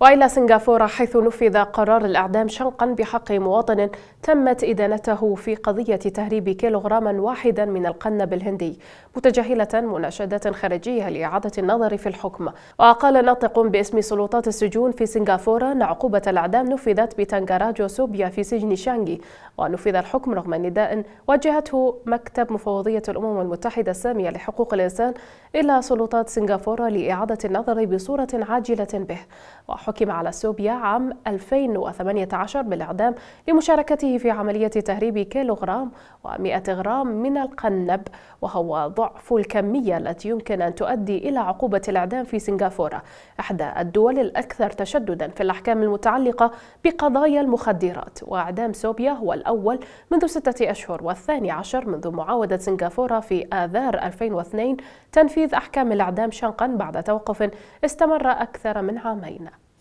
وإلى سنغافورة حيث نفذ قرار الإعدام شنقا بحق مواطن تمت إدانته في قضية تهريب كيلوغراما واحدا من القنب الهندي متجاهلة مناشدات خارجية لإعادة النظر في الحكم وقال ناطق باسم سلطات السجون في سنغافورة أن عقوبة الإعدام نفذت بتانغاراجو سوبيا في سجن شانغي ونفذ الحكم رغم نداء وجهته مكتب مفوضية الأمم المتحدة السامية لحقوق الإنسان إلى سلطات سنغافورة لإعادة النظر بصورة عاجلة به حكم على سوبيا عام 2018 بالإعدام لمشاركته في عملية تهريب كيلوغرام و100 غرام من القنب وهو ضعف الكمية التي يمكن أن تؤدي إلى عقوبة الإعدام في سنغافورة إحدى الدول الأكثر تشددا في الأحكام المتعلقة بقضايا المخدرات وإعدام سوبيا هو الأول منذ ستة أشهر والثاني عشر منذ معاودة سنغافورة في آذار 2002 تنفيذ أحكام الإعدام شنقا بعد توقف استمر أكثر من عامين